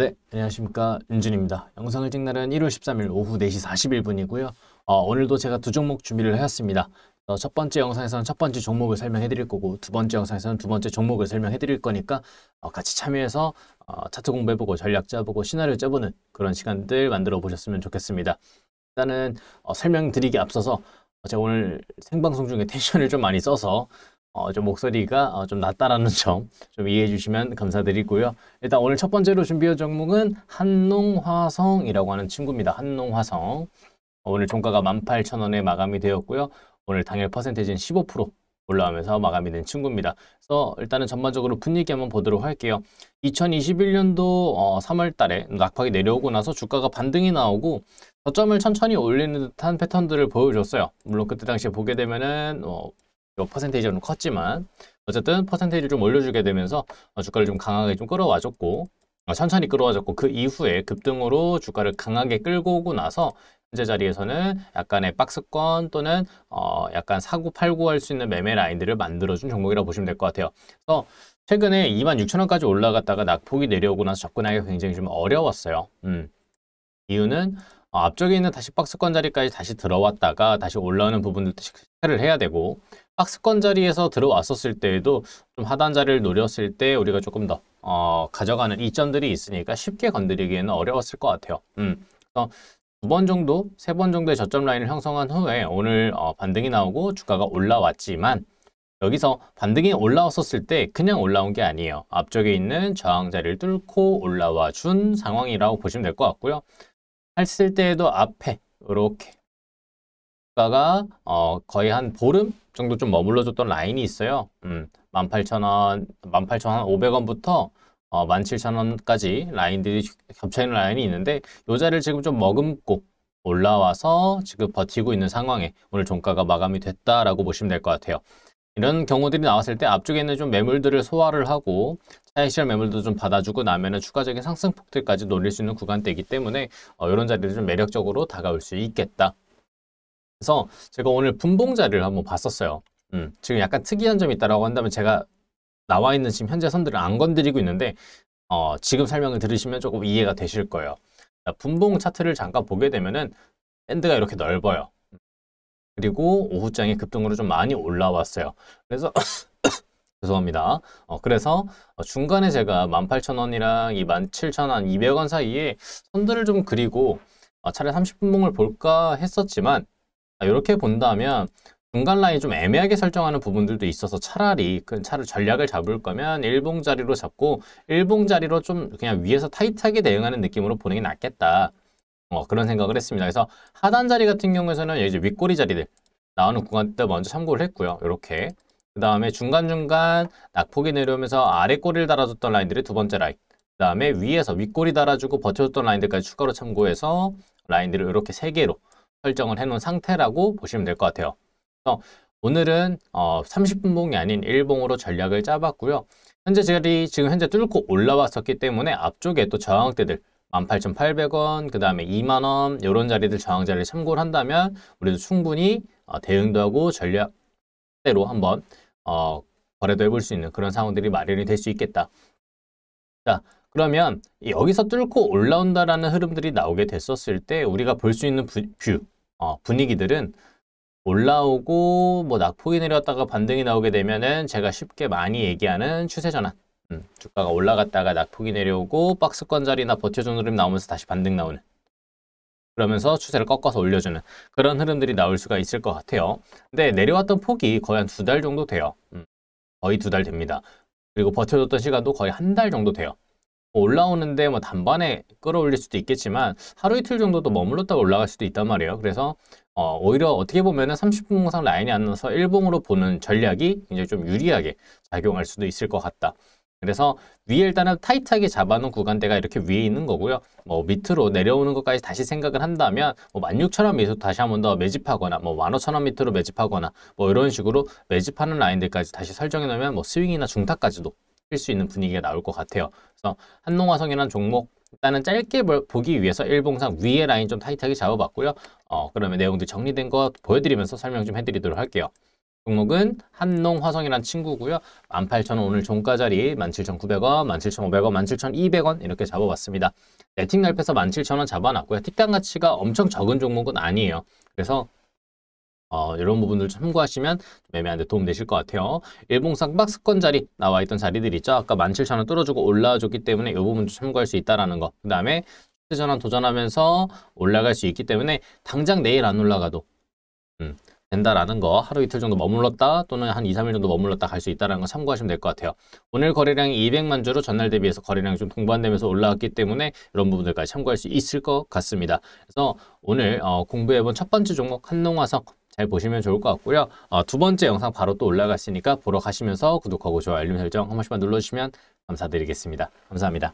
네, 안녕하십니까. 윤준입니다. 영상을 찍 날은 1월 13일 오후 4시 41분이고요. 어, 오늘도 제가 두 종목 준비를 해왔습니다. 어, 첫 번째 영상에서는 첫 번째 종목을 설명해 드릴 거고 두 번째 영상에서는 두 번째 종목을 설명해 드릴 거니까 어, 같이 참여해서 어, 차트 공부해보고 전략 짜보고 시나리오 짜보는 그런 시간들 만들어 보셨으면 좋겠습니다. 일단은 어, 설명드리기 앞서서 제가 오늘 생방송 중에 텐션을 좀 많이 써서 어, 좀 목소리가 어, 좀 낮다라는 점 좀 이해해 주시면 감사드리고요. 일단 오늘 첫 번째로 준비한 종목은 한농화성이라고 하는 친구입니다. 한농화성. 오늘 종가가 18,000원에 마감이 되었고요. 오늘 당일 퍼센테이지는 15% 올라오면서 마감이 된 친구입니다. 그래서 일단은 전반적으로 분위기 한번 보도록 할게요. 2021년도 어, 3월 달에 낙폭이 내려오고 나서 주가가 반등이 나오고 저점을 천천히 올리는 듯한 패턴들을 보여줬어요. 물론 그때 당시에 보게 되면은 어, 퍼센테이지는 컸지만 어쨌든 퍼센테이지를 좀 올려주게 되면서 어, 주가를 좀 강하게 좀 끌어와줬고 어, 천천히 끌어와줬고 그 이후에 급등으로 주가를 강하게 끌고 오고 나서 현재 자리에서는 약간의 박스권 또는 어 약간 사고 팔고 할 수 있는 매매 라인들을 만들어준 종목이라고 보시면 될 것 같아요. 그래서 최근에 26,000원까지 올라갔다가 낙폭이 내려오고 나서 접근하기가 굉장히 좀 어려웠어요. 음. 이유는 어, 앞쪽에 있는 다시 박스권 자리까지 다시 들어왔다가 다시 올라오는 부분들도 체크를 해야 되고 박스권 자리에서 들어왔었을 때에도 좀 하단 자리를 노렸을 때 우리가 조금 더 어, 가져가는 이점들이 있으니까 쉽게 건드리기에는 어려웠을 것 같아요. 음. 두 번 정도, 세 번 정도의 저점 라인을 형성한 후에 오늘 어, 반등이 나오고 주가가 올라왔지만 여기서 반등이 올라왔었을 때 그냥 올라온 게 아니에요. 앞쪽에 있는 저항자리를 뚫고 올라와 준 상황이라고 보시면 될 것 같고요. 했을 때에도 앞에 이렇게 주가가 어, 거의 한 보름 정도 좀 머물러줬던 라인이 있어요. 음, 18,000원, 18,500원부터 어, 17,000원까지 라인들이 겹쳐있는 라인이 있는데 요자를 지금 좀 머금고 올라와서 지금 버티고 있는 상황에 오늘 종가가 마감이 됐다라고 보시면 될 것 같아요. 이런 경우들이 나왔을 때 앞쪽에 있는 좀 매물들을 소화를 하고 차익 실 매물도 좀 받아주고 나면은 추가적인 상승폭들까지 노릴 수 있는 구간대이기 때문에 어, 이런 자리를 좀 매력적으로 다가올 수 있겠다. 그래서 제가 오늘 분봉 자리를 한번 봤었어요. 음, 지금 약간 특이한 점이 있다라고 한다면 제가 나와 있는 지금 현재 선들을 안 건드리고 있는데 어, 지금 설명을 들으시면 조금 이해가 되실 거예요. 자, 분봉 차트를 잠깐 보게 되면은 밴드가 이렇게 넓어요. 그리고 오후장에 급등으로 좀 많이 올라왔어요. 그래서 죄송합니다. 어, 그래서 어, 중간에 제가 18,000원이랑 이 17,000원, 200원 사이에 선들을 좀 그리고 아, 차라 30분 봉을 볼까 했었지만 이렇게 아, 본다면 중간 라인 좀 애매하게 설정하는 부분들도 있어서 차라리 그 차를 전략을 잡을 거면 일봉 자리로 잡고 일봉 자리로 좀 그냥 위에서 타이트하게 대응하는 느낌으로 보는 게 낫겠다. 어, 그런 생각을 했습니다. 그래서 하단 자리 같은 경우에서는 이제 윗꼬리 자리들 나오는 구간 때 먼저 참고를 했고요. 이렇게 그 다음에 중간중간 낙폭이 내려오면서 아래 꼬리를 달아줬던 라인들이 두 번째 라인 그 다음에 위에서 윗꼬리 달아주고 버텨줬던 라인들까지 추가로 참고해서 라인들을 이렇게 세 개로 설정을 해놓은 상태라고 보시면 될 것 같아요. 그래서 오늘은 어, 30분 봉이 아닌 1봉으로 전략을 짜봤고요. 현재 자리 지금 현재 뚫고 올라왔었기 때문에 앞쪽에 또 저항대들 18,800원, 그 다음에 2만원 이런 자리들 저항자를 리 참고를 한다면 우리도 충분히 어, 대응도 하고 전략대로 한번 어, 거래도 해볼 수 있는 그런 상황들이 마련이 될 수 있겠다. 자, 그러면 여기서 뚫고 올라온다라는 흐름들이 나오게 됐었을 때 우리가 볼 수 있는 부, 뷰, 어, 분위기들은 올라오고 뭐 낙폭이 내려왔다가 반등이 나오게 되면은 제가 쉽게 많이 얘기하는 추세 전환 음, 주가가 올라갔다가 낙폭이 내려오고 박스권 자리나 버텨준 흐름 나오면서 다시 반등 나오는 그러면서 추세를 꺾어서 올려주는 그런 흐름들이 나올 수가 있을 것 같아요. 근데 내려왔던 폭이 거의 한 두 달 정도 돼요. 음, 거의 두 달 됩니다. 그리고 버텨줬던 시간도 거의 한 달 정도 돼요. 뭐 올라오는데 뭐단반에 끌어올릴 수도 있겠지만 하루 이틀 정도도 머물렀다가 올라갈 수도 있단 말이에요. 그래서 어, 오히려 어떻게 보면 은 30분 공상 라인이 안 나서 1봉으로 보는 전략이 굉장히 좀 유리하게 작용할 수도 있을 것 같다. 그래서 위에 일단은 타이트하게 잡아놓은 구간대가 이렇게 위에 있는 거고요. 뭐 밑으로 내려오는 것까지 다시 생각을 한다면 뭐 16,000원 밑으 다시 한 번 더 매집하거나 뭐 15,000원 밑으로 매집하거나 뭐 이런 식으로 매집하는 라인들까지 다시 설정해 놓으면 뭐 스윙이나 중타까지도 칠수 있는 분위기가 나올 것 같아요. 그래서 한농화성이라는 종목 일단은 짧게 보기 위해서 일봉상 위에 라인 좀 타이트하게 잡아봤고요. 어, 그러면 내용들 정리된 거 보여드리면서 설명 좀 해드리도록 할게요. 종목은 한농화성이란 친구고요. 18,000원 오늘 종가 자리 17,900원, 17,500원, 17,200원 이렇게 잡아봤습니다. 네팅 날패서 17,000원 잡아놨고요. 티당 가치가 엄청 적은 종목은 아니에요. 그래서 어, 이런 부분들 참고하시면 매매하는데 도움 되실 것 같아요. 일봉상 박스권 자리 나와있던 자리들 있죠. 아까 17,000원 뚫어주고 올라와줬기 때문에 이 부분도 참고할 수 있다는 라 거. 그 다음에 전환 도전하면서 올라갈 수 있기 때문에 당장 내일 안 올라가도 음, 된다라는 거 하루 이틀 정도 머물렀다 또는 한 2, 3일 정도 머물렀다 갈 수 있다는 거 참고하시면 될 것 같아요. 오늘 거래량이 200만 주로 전날 대비해서 거래량이 좀 동반되면서 올라왔기 때문에 이런 부분들까지 참고할 수 있을 것 같습니다. 그래서 오늘 어, 공부해본 첫 번째 종목 한농화석잘 보시면 좋을 것 같고요. 어, 두 번째 영상 바로 또 올라갔으니까 보러 가시면서 구독하고 좋아요, 알림 설정 한 번씩만 눌러주시면 감사드리겠습니다. 감사합니다.